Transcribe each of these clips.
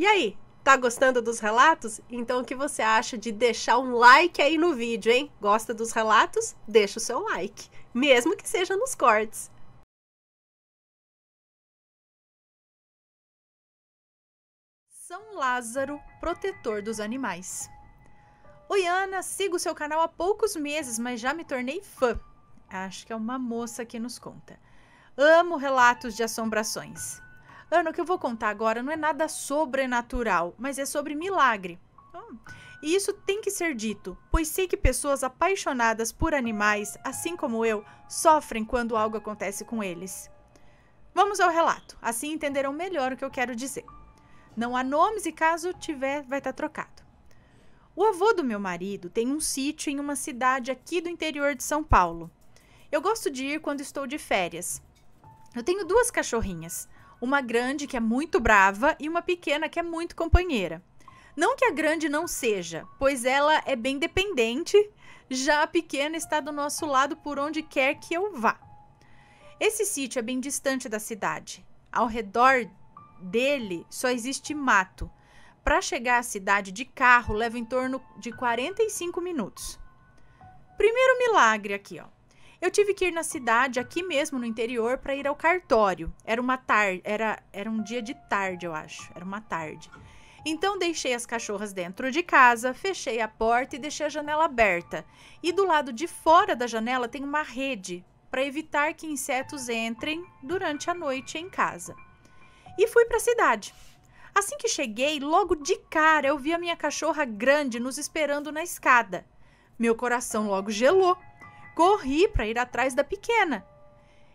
E aí, tá gostando dos relatos? Então o que você acha de deixar um like aí no vídeo, hein? Gosta dos relatos? Deixa o seu like, mesmo que seja nos cortes. São Lázaro, protetor dos animais. Oi, Ana, sigo o seu canal há poucos meses, mas já me tornei fã. Acho que é uma moça que nos conta. Amo relatos de assombrações. Ana, o que eu vou contar agora não é nada sobrenatural, mas é sobre milagre. Hum. E isso tem que ser dito, pois sei que pessoas apaixonadas por animais, assim como eu, sofrem quando algo acontece com eles. Vamos ao relato, assim entenderão melhor o que eu quero dizer. Não há nomes e caso tiver, vai estar tá trocado. O avô do meu marido tem um sítio em uma cidade aqui do interior de São Paulo. Eu gosto de ir quando estou de férias. Eu tenho duas cachorrinhas uma grande que é muito brava e uma pequena que é muito companheira. Não que a grande não seja, pois ela é bem dependente, já a pequena está do nosso lado por onde quer que eu vá. Esse sítio é bem distante da cidade. Ao redor dele só existe mato. Para chegar à cidade de carro leva em torno de 45 minutos. Primeiro milagre aqui, ó. Eu tive que ir na cidade, aqui mesmo no interior, para ir ao cartório. Era uma tarde, era, era um dia de tarde, eu acho. Era uma tarde. Então deixei as cachorras dentro de casa, fechei a porta e deixei a janela aberta. E do lado de fora da janela tem uma rede para evitar que insetos entrem durante a noite em casa. E fui para a cidade. Assim que cheguei, logo de cara eu vi a minha cachorra grande nos esperando na escada. Meu coração logo gelou Corri para ir atrás da pequena.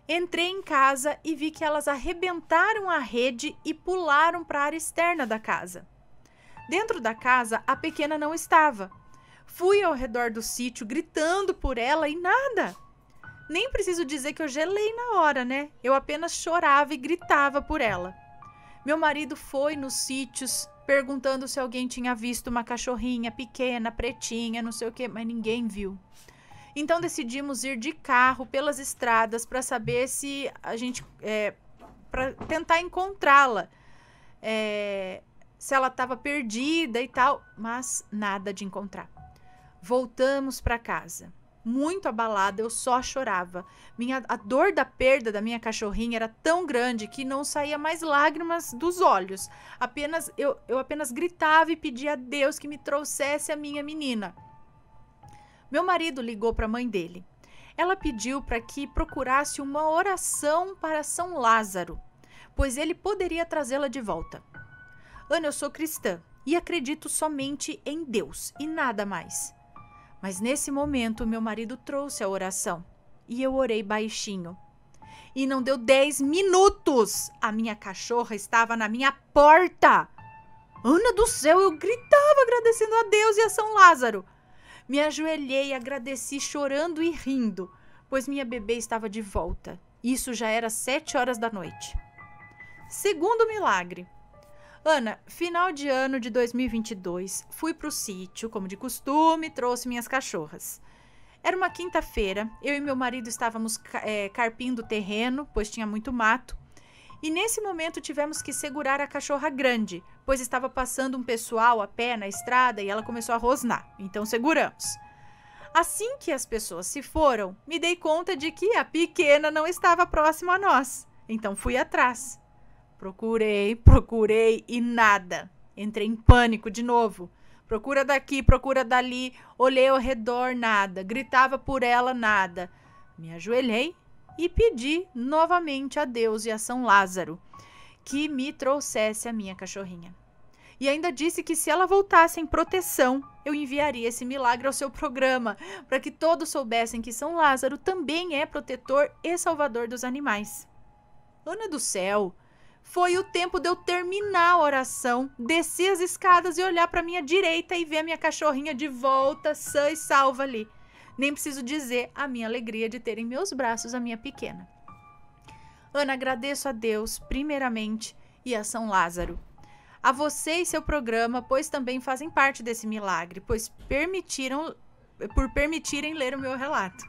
Entrei em casa e vi que elas arrebentaram a rede e pularam para a área externa da casa. Dentro da casa, a pequena não estava. Fui ao redor do sítio gritando por ela e nada. Nem preciso dizer que eu gelei na hora, né? Eu apenas chorava e gritava por ela. Meu marido foi nos sítios perguntando se alguém tinha visto uma cachorrinha pequena, pretinha, não sei o que, mas ninguém viu. Então decidimos ir de carro pelas estradas para saber se a gente. É, para tentar encontrá-la. É, se ela estava perdida e tal, mas nada de encontrar. Voltamos para casa. Muito abalada, eu só chorava. Minha, a dor da perda da minha cachorrinha era tão grande que não saía mais lágrimas dos olhos. Apenas eu, eu apenas gritava e pedia a Deus que me trouxesse a minha menina. Meu marido ligou para a mãe dele. Ela pediu para que procurasse uma oração para São Lázaro, pois ele poderia trazê-la de volta. Ana, eu sou cristã e acredito somente em Deus e nada mais. Mas nesse momento, meu marido trouxe a oração e eu orei baixinho. E não deu 10 minutos, a minha cachorra estava na minha porta. Ana do céu, eu gritava agradecendo a Deus e a São Lázaro. Me ajoelhei, agradeci chorando e rindo, pois minha bebê estava de volta. Isso já era sete horas da noite. Segundo milagre. Ana, final de ano de 2022, fui para o sítio, como de costume, trouxe minhas cachorras. Era uma quinta-feira, eu e meu marido estávamos é, carpindo o terreno, pois tinha muito mato, e nesse momento tivemos que segurar a cachorra grande, pois estava passando um pessoal a pé na estrada e ela começou a rosnar, então seguramos. Assim que as pessoas se foram, me dei conta de que a pequena não estava próxima a nós, então fui atrás. Procurei, procurei e nada. Entrei em pânico de novo. Procura daqui, procura dali, olhei ao redor, nada. Gritava por ela, nada. Me ajoelhei e pedi novamente a Deus e a São Lázaro que me trouxesse a minha cachorrinha. E ainda disse que se ela voltasse em proteção, eu enviaria esse milagre ao seu programa, para que todos soubessem que São Lázaro também é protetor e salvador dos animais. Ana do céu, foi o tempo de eu terminar a oração, descer as escadas e olhar para minha direita e ver a minha cachorrinha de volta, sã e salva ali. Nem preciso dizer a minha alegria de ter em meus braços a minha pequena. Ana, agradeço a Deus, primeiramente, e a São Lázaro. A você e seu programa, pois também fazem parte desse milagre, pois permitiram por permitirem ler o meu relato.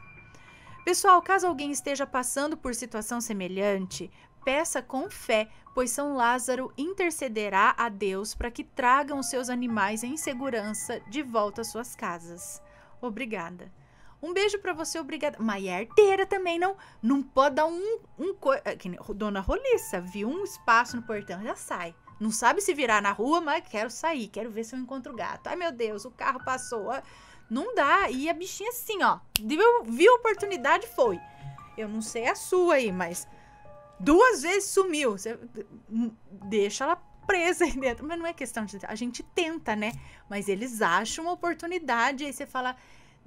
Pessoal, caso alguém esteja passando por situação semelhante, peça com fé, pois São Lázaro intercederá a Deus para que tragam seus animais em segurança de volta às suas casas. Obrigada. Um beijo para você, obrigada. Mas é arteira também, não não pode dar um... um é, Dona Roliça, viu um espaço no portão, já sai. Não sabe se virar na rua, mas quero sair, quero ver se eu encontro o gato. Ai, meu Deus, o carro passou. Não dá. E a bichinha assim, ó. Viu, viu a oportunidade, foi. Eu não sei a sua aí, mas duas vezes sumiu. Você hum, deixa ela presa aí dentro. Mas não é questão de. A gente tenta, né? Mas eles acham uma oportunidade. Aí você fala.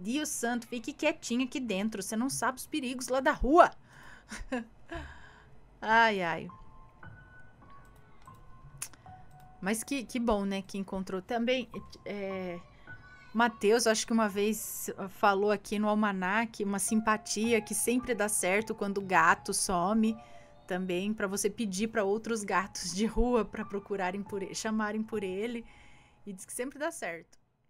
Dio santo, fique quietinha aqui dentro. Você não sabe os perigos lá da rua. ai, ai. Mas que, que bom, né? Que encontrou também. É, Matheus, acho que uma vez falou aqui no Almanac uma simpatia que sempre dá certo quando o gato some também, para você pedir para outros gatos de rua para procurarem por ele, chamarem por ele. E diz que sempre dá certo.